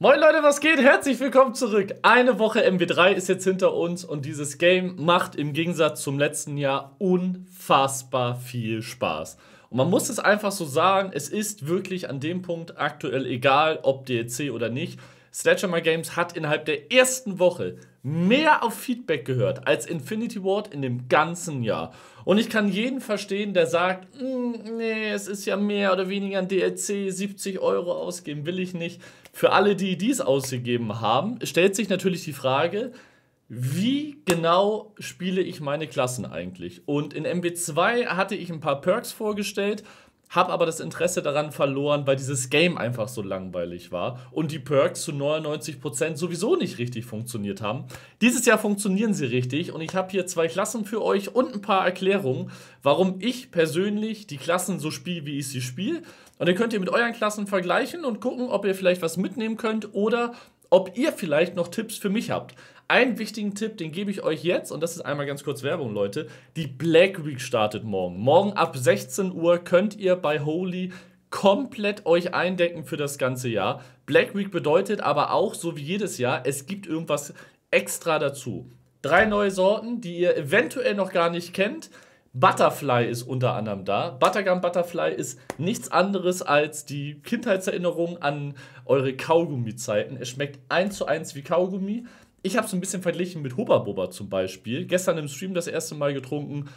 Moin Leute, was geht? Herzlich willkommen zurück. Eine Woche MW3 ist jetzt hinter uns und dieses Game macht im Gegensatz zum letzten Jahr unfassbar viel Spaß. Und man muss es einfach so sagen, es ist wirklich an dem Punkt aktuell egal, ob DLC oder nicht. Sledgehammer Games hat innerhalb der ersten Woche mehr auf Feedback gehört als Infinity Ward in dem ganzen Jahr. Und ich kann jeden verstehen, der sagt, mm, nee, es ist ja mehr oder weniger ein DLC, 70 Euro ausgeben will ich nicht. Für alle, die dies ausgegeben haben, stellt sich natürlich die Frage, wie genau spiele ich meine Klassen eigentlich? Und in mw 2 hatte ich ein paar Perks vorgestellt habe aber das Interesse daran verloren, weil dieses Game einfach so langweilig war und die Perks zu 99% sowieso nicht richtig funktioniert haben. Dieses Jahr funktionieren sie richtig und ich habe hier zwei Klassen für euch und ein paar Erklärungen, warum ich persönlich die Klassen so spiele, wie ich sie spiele. Und ihr könnt ihr mit euren Klassen vergleichen und gucken, ob ihr vielleicht was mitnehmen könnt oder ob ihr vielleicht noch Tipps für mich habt. Einen wichtigen Tipp, den gebe ich euch jetzt, und das ist einmal ganz kurz Werbung, Leute. Die Black Week startet morgen. Morgen ab 16 Uhr könnt ihr bei Holy komplett euch eindecken für das ganze Jahr. Black Week bedeutet aber auch, so wie jedes Jahr, es gibt irgendwas extra dazu. Drei neue Sorten, die ihr eventuell noch gar nicht kennt Butterfly ist unter anderem da. Buttergum Butterfly ist nichts anderes als die Kindheitserinnerung an eure Kaugummi-Zeiten. Es schmeckt eins zu eins wie Kaugummi. Ich habe es ein bisschen verglichen mit Hubba Bubba zum Beispiel. Gestern im Stream das erste Mal getrunken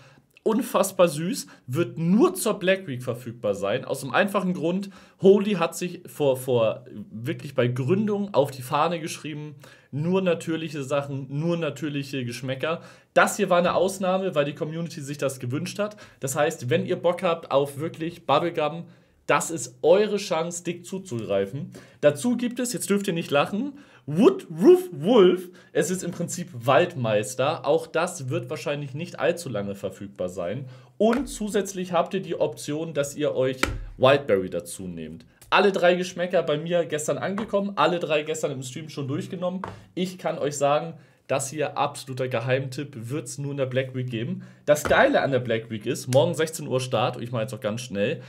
unfassbar süß, wird nur zur Black Week verfügbar sein. Aus dem einfachen Grund, Holy hat sich vor, vor wirklich bei Gründung auf die Fahne geschrieben, nur natürliche Sachen, nur natürliche Geschmäcker. Das hier war eine Ausnahme, weil die Community sich das gewünscht hat. Das heißt, wenn ihr Bock habt auf wirklich Bubblegum, das ist eure Chance, dick zuzugreifen. Dazu gibt es, jetzt dürft ihr nicht lachen, Woodroof Wolf. Es ist im Prinzip Waldmeister. Auch das wird wahrscheinlich nicht allzu lange verfügbar sein. Und zusätzlich habt ihr die Option, dass ihr euch Wildberry dazu nehmt. Alle drei Geschmäcker bei mir gestern angekommen, alle drei gestern im Stream schon durchgenommen. Ich kann euch sagen, das hier absoluter Geheimtipp, wird es nur in der Black Week geben. Das Geile an der Black Week ist, morgen 16 Uhr Start, ich mache jetzt auch ganz schnell,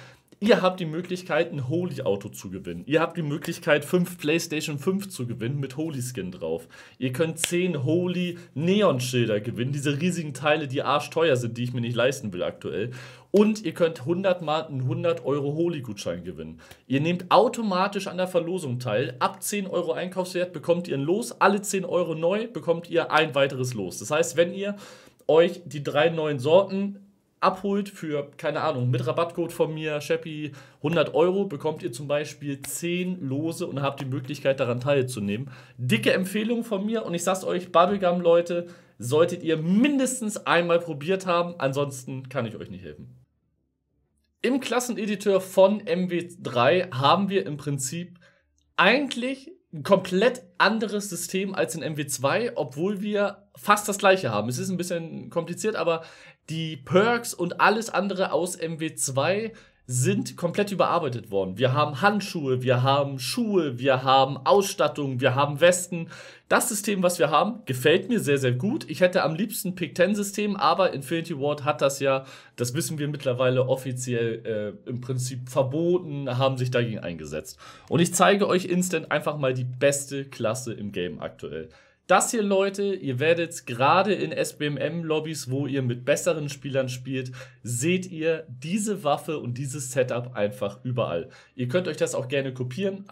Ihr habt die Möglichkeit, ein Holy-Auto zu gewinnen. Ihr habt die Möglichkeit, 5 PlayStation 5 zu gewinnen mit Holy-Skin drauf. Ihr könnt 10 Holy-Neon-Schilder gewinnen, diese riesigen Teile, die arschteuer sind, die ich mir nicht leisten will aktuell. Und ihr könnt 100 Mal einen 100 Euro Holy-Gutschein gewinnen. Ihr nehmt automatisch an der Verlosung teil. Ab 10 Euro Einkaufswert bekommt ihr ein Los. Alle 10 Euro neu bekommt ihr ein weiteres Los. Das heißt, wenn ihr euch die drei neuen Sorten abholt für, keine Ahnung, mit Rabattcode von mir, Sheppy, 100 Euro, bekommt ihr zum Beispiel 10 Lose und habt die Möglichkeit daran teilzunehmen. Dicke Empfehlung von mir und ich sag's euch, Bubblegum, Leute, solltet ihr mindestens einmal probiert haben, ansonsten kann ich euch nicht helfen. Im Klasseneditor von MW3 haben wir im Prinzip eigentlich ein komplett anderes System als in MW2, obwohl wir fast das gleiche haben. Es ist ein bisschen kompliziert, aber die Perks und alles andere aus MW2 sind komplett überarbeitet worden. Wir haben Handschuhe, wir haben Schuhe, wir haben Ausstattung, wir haben Westen. Das System, was wir haben, gefällt mir sehr, sehr gut. Ich hätte am liebsten Pick 10 System, aber Infinity Ward hat das ja, das wissen wir mittlerweile offiziell äh, im Prinzip verboten, haben sich dagegen eingesetzt. Und ich zeige euch instant einfach mal die beste Klasse im Game aktuell das hier, Leute, ihr werdet gerade in SBMM-Lobbys, wo ihr mit besseren Spielern spielt, seht ihr diese Waffe und dieses Setup einfach überall. Ihr könnt euch das auch gerne kopieren.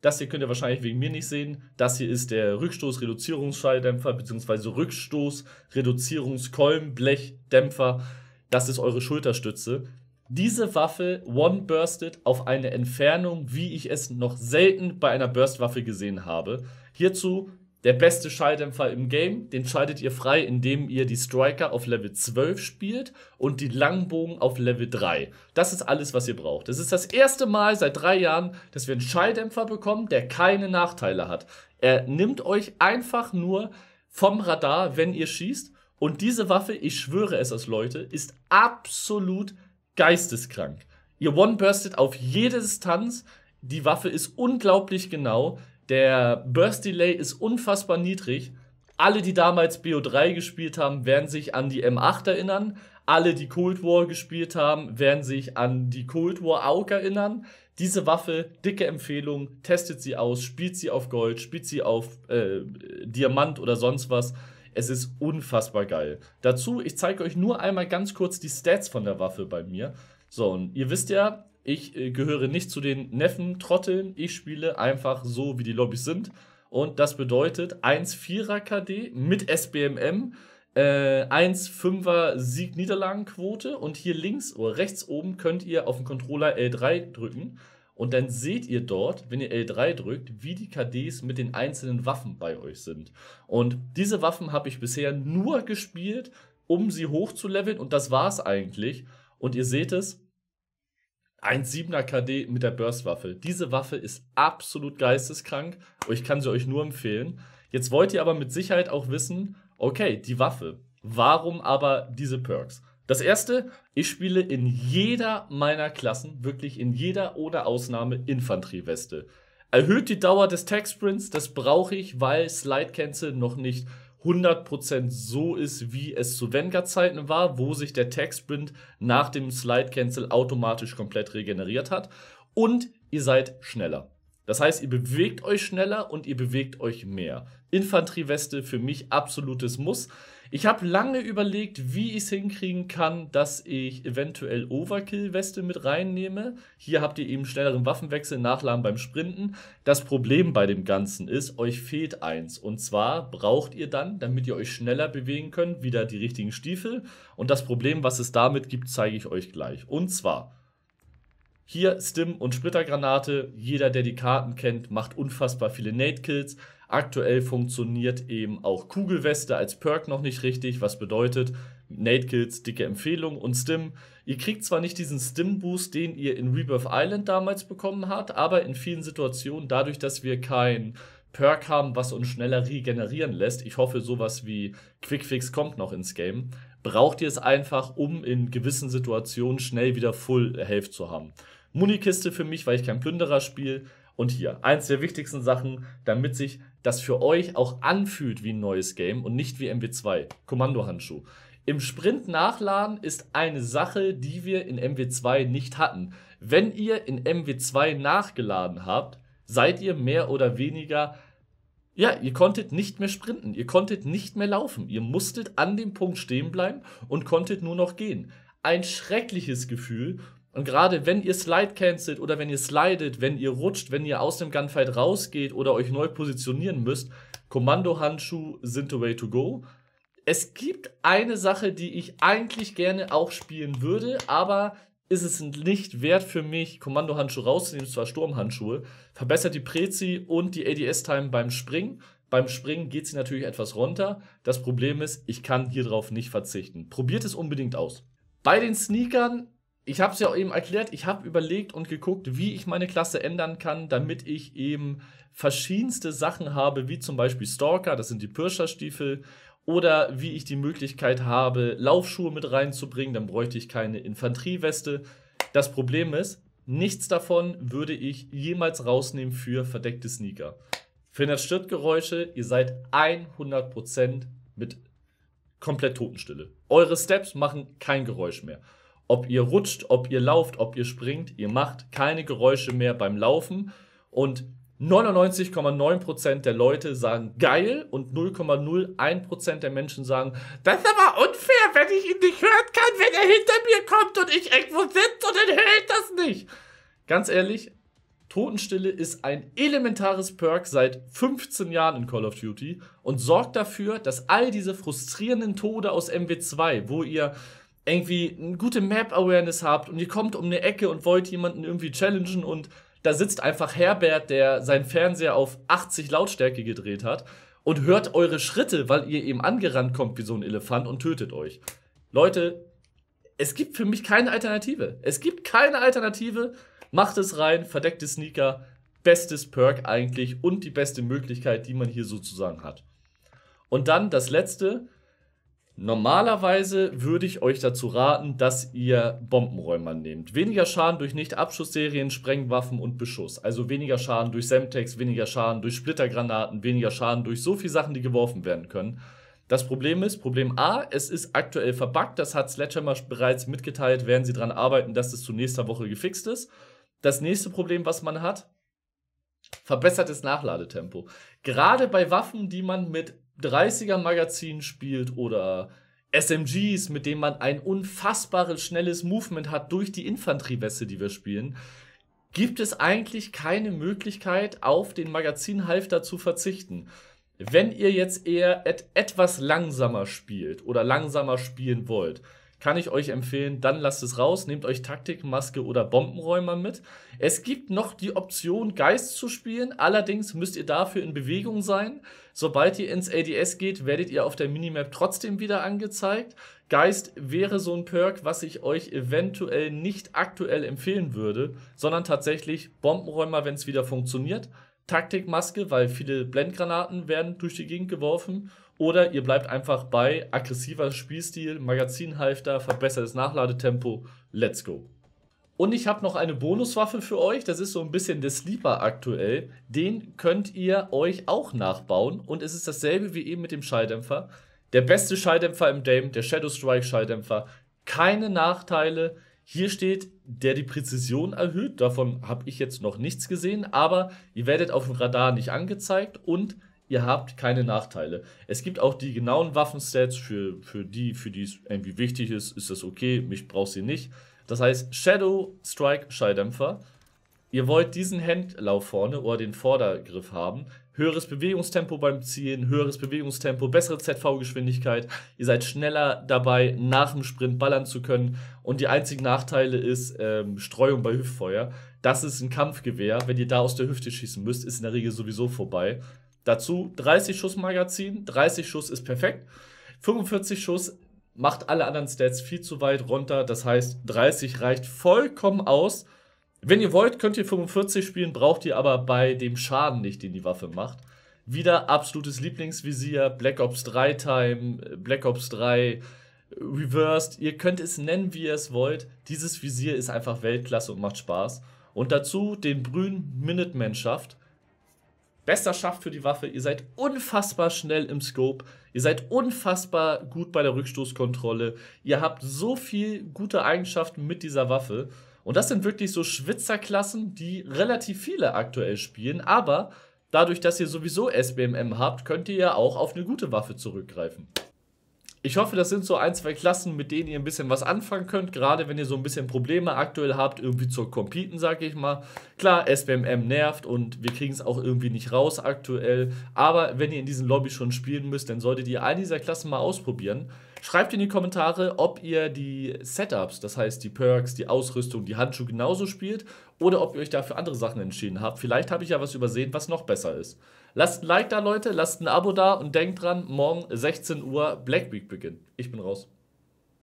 Das hier könnt ihr wahrscheinlich wegen mir nicht sehen. Das hier ist der Rückstoßreduzierungsschalldämpfer bzw. Rückstoßreduzierungskolbenblechdämpfer. Das ist eure Schulterstütze. Diese Waffe one-burstet auf eine Entfernung, wie ich es noch selten bei einer Burstwaffe gesehen habe. Hierzu der beste Schalldämpfer im Game, den schaltet ihr frei, indem ihr die Striker auf Level 12 spielt und die Langbogen auf Level 3. Das ist alles, was ihr braucht. Es ist das erste Mal seit drei Jahren, dass wir einen Schalldämpfer bekommen, der keine Nachteile hat. Er nimmt euch einfach nur vom Radar, wenn ihr schießt. Und diese Waffe, ich schwöre es als Leute, ist absolut geisteskrank. Ihr One-Burstet auf jede Distanz. Die Waffe ist unglaublich genau. Der Burst Delay ist unfassbar niedrig. Alle, die damals BO3 gespielt haben, werden sich an die M8 erinnern. Alle, die Cold War gespielt haben, werden sich an die Cold War AUK erinnern. Diese Waffe, dicke Empfehlung, testet sie aus, spielt sie auf Gold, spielt sie auf äh, Diamant oder sonst was. Es ist unfassbar geil. Dazu, ich zeige euch nur einmal ganz kurz die Stats von der Waffe bei mir. So, und ihr wisst ja, ich äh, gehöre nicht zu den Neffen-Trotteln. Ich spiele einfach so, wie die Lobbys sind. Und das bedeutet 1-4er KD mit SBMM, äh, 1-5er Sieg-Niederlagen-Quote. Und hier links oder rechts oben könnt ihr auf den Controller L3 drücken. Und dann seht ihr dort, wenn ihr L3 drückt, wie die KDs mit den einzelnen Waffen bei euch sind. Und diese Waffen habe ich bisher nur gespielt, um sie hochzuleveln. Und das war es eigentlich. Und ihr seht es, 1,7er KD mit der Burstwaffe. Diese Waffe ist absolut geisteskrank und ich kann sie euch nur empfehlen. Jetzt wollt ihr aber mit Sicherheit auch wissen, okay, die Waffe. Warum aber diese Perks? Das erste, ich spiele in jeder meiner Klassen, wirklich in jeder oder Ausnahme Infanterieweste. Erhöht die Dauer des Tech Sprints, das brauche ich, weil Slide Cancel noch nicht 100% so ist, wie es zu Vanguard-Zeiten war, wo sich der Tag-Sprint nach dem Slide-Cancel automatisch komplett regeneriert hat. Und ihr seid schneller. Das heißt, ihr bewegt euch schneller und ihr bewegt euch mehr. Infanterieweste für mich absolutes Muss. Ich habe lange überlegt, wie ich es hinkriegen kann, dass ich eventuell Overkill-Weste mit reinnehme. Hier habt ihr eben schnelleren Waffenwechsel, Nachladen beim Sprinten. Das Problem bei dem Ganzen ist, euch fehlt eins. Und zwar braucht ihr dann, damit ihr euch schneller bewegen könnt, wieder die richtigen Stiefel. Und das Problem, was es damit gibt, zeige ich euch gleich. Und zwar hier Stim und Splittergranate. Jeder, der die Karten kennt, macht unfassbar viele Nate-Kills. Aktuell funktioniert eben auch Kugelweste als Perk noch nicht richtig, was bedeutet, Nate Kills, dicke Empfehlung und Stim. Ihr kriegt zwar nicht diesen Stim-Boost, den ihr in Rebirth Island damals bekommen habt, aber in vielen Situationen, dadurch, dass wir kein Perk haben, was uns schneller regenerieren lässt, ich hoffe, sowas wie Quick-Fix kommt noch ins Game, braucht ihr es einfach, um in gewissen Situationen schnell wieder Full Health zu haben. Munikiste für mich, weil ich kein Plünderer spiele. Und hier, eins der wichtigsten Sachen, damit sich das für euch auch anfühlt wie ein neues Game und nicht wie MW2. Kommandohandschuh. Im Sprint nachladen ist eine Sache, die wir in MW2 nicht hatten. Wenn ihr in MW2 nachgeladen habt, seid ihr mehr oder weniger, ja, ihr konntet nicht mehr sprinten, ihr konntet nicht mehr laufen, ihr musstet an dem Punkt stehen bleiben und konntet nur noch gehen. Ein schreckliches Gefühl und gerade wenn ihr Slide cancelt oder wenn ihr slidet, wenn ihr rutscht, wenn ihr aus dem Gunfight rausgeht oder euch neu positionieren müsst, kommando sind the way to go. Es gibt eine Sache, die ich eigentlich gerne auch spielen würde, aber ist es nicht wert für mich, Kommando-Handschuhe rauszunehmen, zwar Sturmhandschuhe. Verbessert die Prezi und die ADS-Time beim Springen. Beim Springen geht sie natürlich etwas runter. Das Problem ist, ich kann hier drauf nicht verzichten. Probiert es unbedingt aus. Bei den Sneakern ich habe es ja auch eben erklärt, ich habe überlegt und geguckt, wie ich meine Klasse ändern kann, damit mhm. ich eben verschiedenste Sachen habe, wie zum Beispiel Stalker, das sind die Pirscherstiefel, oder wie ich die Möglichkeit habe, Laufschuhe mit reinzubringen, dann bräuchte ich keine Infanterieweste. Das Problem ist, nichts davon würde ich jemals rausnehmen für verdeckte Sneaker. Verhindert Störtgeräusche, ihr seid 100% mit komplett Totenstille. Eure Steps machen kein Geräusch mehr. Ob ihr rutscht, ob ihr lauft, ob ihr springt, ihr macht keine Geräusche mehr beim Laufen. Und 99,9% der Leute sagen geil und 0,01% der Menschen sagen, das ist aber unfair, wenn ich ihn nicht hören kann, wenn er hinter mir kommt und ich irgendwo sitze und dann höre ich das nicht. Ganz ehrlich, Totenstille ist ein elementares Perk seit 15 Jahren in Call of Duty und sorgt dafür, dass all diese frustrierenden Tode aus MW2, wo ihr irgendwie eine gute Map-Awareness habt und ihr kommt um eine Ecke und wollt jemanden irgendwie challengen und da sitzt einfach Herbert, der seinen Fernseher auf 80 Lautstärke gedreht hat und hört eure Schritte, weil ihr eben angerannt kommt wie so ein Elefant und tötet euch. Leute, es gibt für mich keine Alternative. Es gibt keine Alternative. Macht es rein, verdeckte Sneaker, bestes Perk eigentlich und die beste Möglichkeit, die man hier sozusagen hat. Und dann das letzte, Normalerweise würde ich euch dazu raten, dass ihr Bombenräumer nehmt. Weniger Schaden durch Nicht-Abschussserien, Sprengwaffen und Beschuss. Also weniger Schaden durch Semtex, weniger Schaden durch Splittergranaten, weniger Schaden durch so viele Sachen, die geworfen werden können. Das Problem ist, Problem A, es ist aktuell verbuggt. Das hat Sledgehammer bereits mitgeteilt, werden sie daran arbeiten, dass es zu nächster Woche gefixt ist. Das nächste Problem, was man hat, verbessertes Nachladetempo. Gerade bei Waffen, die man mit 30er-Magazin spielt oder SMGs, mit denen man ein unfassbares schnelles Movement hat durch die Infanterieweste, die wir spielen, gibt es eigentlich keine Möglichkeit, auf den Magazinhalfter zu verzichten. Wenn ihr jetzt eher et etwas langsamer spielt oder langsamer spielen wollt, kann ich euch empfehlen, dann lasst es raus, nehmt euch Taktikmaske oder Bombenräumer mit. Es gibt noch die Option, Geist zu spielen, allerdings müsst ihr dafür in Bewegung sein. Sobald ihr ins ADS geht, werdet ihr auf der Minimap trotzdem wieder angezeigt. Geist wäre so ein Perk, was ich euch eventuell nicht aktuell empfehlen würde, sondern tatsächlich Bombenräumer, wenn es wieder funktioniert. Taktikmaske, weil viele Blendgranaten werden durch die Gegend geworfen oder ihr bleibt einfach bei aggressiver Spielstil, Magazinhalfter, verbessertes Nachladetempo. Let's go. Und ich habe noch eine Bonuswaffe für euch. Das ist so ein bisschen der Sleeper aktuell. Den könnt ihr euch auch nachbauen. Und es ist dasselbe wie eben mit dem Schalldämpfer. Der beste Schalldämpfer im Game, der Shadow Strike Schalldämpfer. Keine Nachteile. Hier steht, der die Präzision erhöht. Davon habe ich jetzt noch nichts gesehen. Aber ihr werdet auf dem Radar nicht angezeigt. Und ihr habt keine Nachteile. Es gibt auch die genauen Waffenstats für, für die, für die es irgendwie wichtig ist, ist das okay, mich braucht sie nicht. Das heißt, Shadow Strike Schalldämpfer. Ihr wollt diesen Handlauf vorne oder den Vordergriff haben. Höheres Bewegungstempo beim Ziehen, höheres Bewegungstempo, bessere ZV-Geschwindigkeit. Ihr seid schneller dabei, nach dem Sprint ballern zu können. Und die einzigen Nachteile ist ähm, Streuung bei Hüftfeuer. Das ist ein Kampfgewehr. Wenn ihr da aus der Hüfte schießen müsst, ist in der Regel sowieso vorbei. Dazu 30 Schuss Magazin, 30 Schuss ist perfekt. 45 Schuss macht alle anderen Stats viel zu weit runter. Das heißt, 30 reicht vollkommen aus. Wenn ihr wollt, könnt ihr 45 spielen, braucht ihr aber bei dem Schaden nicht, den die Waffe macht. Wieder absolutes Lieblingsvisier, Black Ops 3 Time, Black Ops 3 Reversed. Ihr könnt es nennen, wie ihr es wollt. Dieses Visier ist einfach Weltklasse und macht Spaß. Und dazu den Brünen Minuteman schafft. Bester Schaft für die Waffe. Ihr seid unfassbar schnell im Scope. Ihr seid unfassbar gut bei der Rückstoßkontrolle. Ihr habt so viel gute Eigenschaften mit dieser Waffe. Und das sind wirklich so Schwitzerklassen, die relativ viele aktuell spielen. Aber dadurch, dass ihr sowieso SBMM habt, könnt ihr ja auch auf eine gute Waffe zurückgreifen. Ich hoffe, das sind so ein, zwei Klassen, mit denen ihr ein bisschen was anfangen könnt, gerade wenn ihr so ein bisschen Probleme aktuell habt, irgendwie zu competen, sag ich mal. Klar, SBMM nervt und wir kriegen es auch irgendwie nicht raus aktuell, aber wenn ihr in diesen Lobby schon spielen müsst, dann solltet ihr eine dieser Klassen mal ausprobieren. Schreibt in die Kommentare, ob ihr die Setups, das heißt die Perks, die Ausrüstung, die Handschuhe genauso spielt oder ob ihr euch dafür andere Sachen entschieden habt. Vielleicht habe ich ja was übersehen, was noch besser ist. Lasst ein Like da, Leute, lasst ein Abo da und denkt dran, morgen 16 Uhr Black Week beginnt. Ich bin raus.